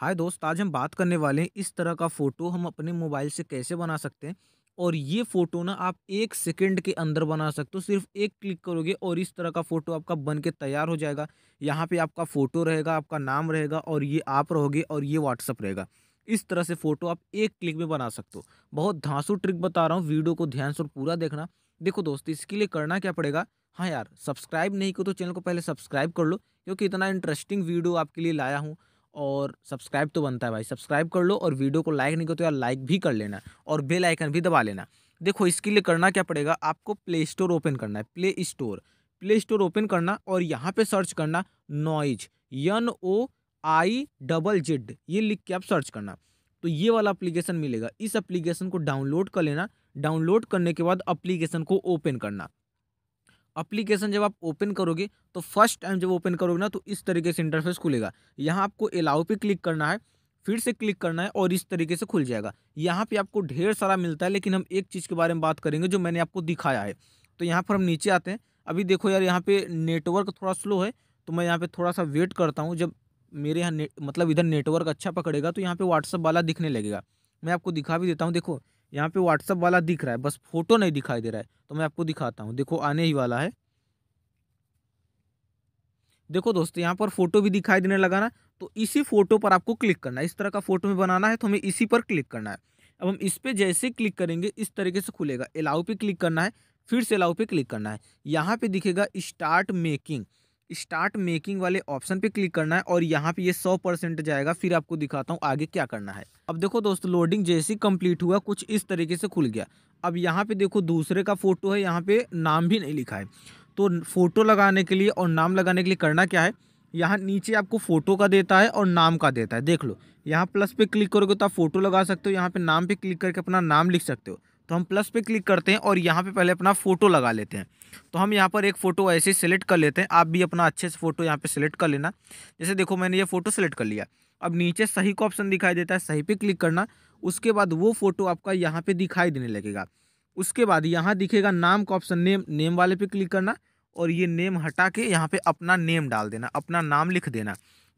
हाय दोस्त आज हम बात करने वाले हैं इस तरह का फ़ोटो हम अपने मोबाइल से कैसे बना सकते हैं और ये फ़ोटो ना आप एक सेकंड के अंदर बना सकते हो सिर्फ एक क्लिक करोगे और इस तरह का फ़ोटो आपका बन के तैयार हो जाएगा यहाँ पे आपका फ़ोटो रहेगा आपका नाम रहेगा और ये आप रहोगे और ये व्हाट्सअप रहेगा इस तरह से फ़ोटो आप एक क्लिक में बना सकते हो बहुत धांसू ट्रिक बता रहा हूँ वीडियो को ध्यान से पूरा देखना देखो दोस्त इसके लिए करना क्या पड़ेगा हाँ यार सब्सक्राइब नहीं करो तो चैनल को पहले सब्सक्राइब कर लो क्योंकि इतना इंटरेस्टिंग वीडियो आपके लिए लाया हूँ और सब्सक्राइब तो बनता है भाई सब्सक्राइब कर लो और वीडियो को लाइक नहीं करो तो यार लाइक भी कर लेना और बेल आइकन भी दबा लेना देखो इसके लिए करना क्या पड़ेगा आपको प्ले स्टोर ओपन करना है play store play store open करना और यहाँ पे सर्च करना noise N O I double Z ये लिख के आप सर्च करना तो ये वाला अप्लीकेशन मिलेगा इस अप्लीकेशन को डाउनलोड कर लेना डाउनलोड करने के बाद अप्लीकेशन को ओपन करना अप्लीकेशन जब आप ओपन करोगे तो फर्स्ट टाइम जब ओपन करोगे ना तो इस तरीके से इंटरफेस खुलेगा यहाँ आपको अलाउ पे क्लिक करना है फिर से क्लिक करना है और इस तरीके से खुल जाएगा यहाँ पे आपको ढेर सारा मिलता है लेकिन हम एक चीज़ के बारे में बात करेंगे जो मैंने आपको दिखाया है तो यहाँ पर हम नीचे आते हैं अभी देखो यार यहाँ पे नेटवर्क थोड़ा स्लो है तो मैं यहाँ पे थोड़ा सा वेट करता हूँ जब मेरे यहाँ मतलब इधर नेटवर्क अच्छा पकड़ेगा तो यहाँ पर व्हाट्सअप वाला दिखने लगेगा मैं आपको दिखा भी देता हूँ देखो यहाँ पे व्हाट्सअप वाला दिख रहा है बस फोटो नहीं दिखाई दे रहा है तो मैं आपको दिखाता हूँ देखो आने ही वाला है देखो दोस्तों यहाँ पर फोटो भी दिखाई देने लगा ना तो इसी फोटो पर आपको क्लिक करना है इस तरह का फोटो में बनाना है तो हमें इसी पर क्लिक करना है अब हम इस पर जैसे क्लिक करेंगे इस तरीके से खुलेगा अलाउ पे क्लिक करना है फिर से अलाउ पे क्लिक करना है यहाँ पे दिखेगा स्टार्ट मेकिंग स्टार्ट मेकिंग वाले ऑप्शन पे क्लिक करना है और यहाँ पे ये सौ परसेंट जाएगा फिर आपको दिखाता हूँ आगे क्या करना है अब देखो दोस्तों लोडिंग जैसे ही कम्प्लीट हुआ कुछ इस तरीके से खुल गया अब यहाँ पे देखो दूसरे का फ़ोटो है यहाँ पे नाम भी नहीं लिखा है तो फ़ोटो लगाने के लिए और नाम लगाने के लिए करना क्या है यहाँ नीचे आपको फ़ोटो का देता है और नाम का देता है देख लो यहाँ प्लस पे क्लिक करोगे तो आप फ़ोटो लगा सकते हो यहाँ पे नाम पे क्लिक करके अपना नाम लिख सकते हो तो हम प्लस पे क्लिक करते हैं और यहाँ पे पहले अपना फ़ोटो लगा लेते हैं तो हम यहाँ पर एक फ़ोटो ऐसे सेलेक्ट कर लेते हैं आप भी अपना अच्छे से फ़ोटो यहाँ पे सेलेक्ट कर लेना जैसे देखो मैंने ये फ़ोटो सेलेक्ट कर लिया अब नीचे सही का ऑप्शन दिखाई देता है सही पे क्लिक करना उसके बाद वो फ़ोटो आपका यहाँ पर दिखाई देने लगेगा उसके बाद यहाँ दिखेगा नाम का ऑप्शन नेम नेम वाले पे क्लिक करना और ये नेम हटा के यहाँ पे अपना नेम डाल देना अपना नाम लिख देना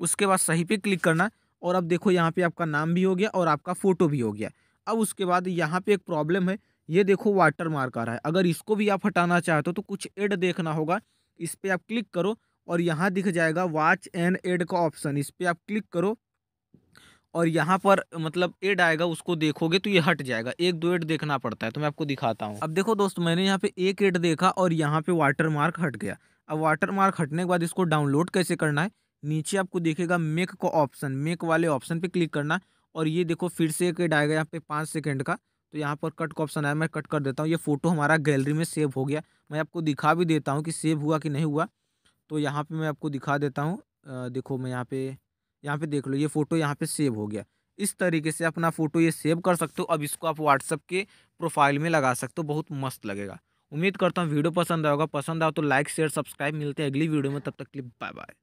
उसके बाद सही पे क्लिक करना और अब देखो यहाँ पे आपका नाम भी हो गया और आपका फ़ोटो भी हो गया अब उसके बाद यहाँ पे एक प्रॉब्लम है ये देखो वाटर मार्क आ रहा है अगर इसको भी आप हटाना चाहते हो तो कुछ एड देखना होगा इस पर आप क्लिक करो और यहाँ दिख जाएगा वाच एंड एड का ऑप्शन इस पर आप क्लिक करो और यहाँ पर मतलब एड आएगा उसको देखोगे तो ये हट जाएगा एक दो एड देखना पड़ता है तो मैं आपको दिखाता हूँ अब देखो दोस्त मैंने यहाँ पे एक एड देखा और यहाँ पे वाटर मार्क हट गया अब वाटर मार्क हटने के बाद इसको डाउनलोड कैसे करना है नीचे आपको देखेगा मेक का ऑप्शन मेक वाले ऑप्शन पे क्लिक करना और ये देखो फिर से एक डायग्राम यहाँ पे पाँच सेकेंड का तो यहाँ पर कट का ऑप्शन आया मैं कट कर देता हूँ ये फ़ोटो हमारा गैलरी में सेव हो गया मैं आपको दिखा भी देता हूँ कि सेव हुआ कि नहीं हुआ तो यहाँ पे मैं आपको दिखा देता हूँ देखो मैं यहाँ पे यहाँ पे देख लो ये फ़ोटो यहाँ पे सेव हो गया इस तरीके से अपना फ़ोटो ये सेव कर सकते हो अब इसको आप व्हाट्सअप के प्रोफाइल में लगा सकते हो बहुत मस्त लगेगा उम्मीद करता हूँ वीडियो पसंद आएगा पसंद आओ तो लाइक शेयर सब्सक्राइब मिलते हैं अगली वीडियो में तब तक के लिए बाय बाय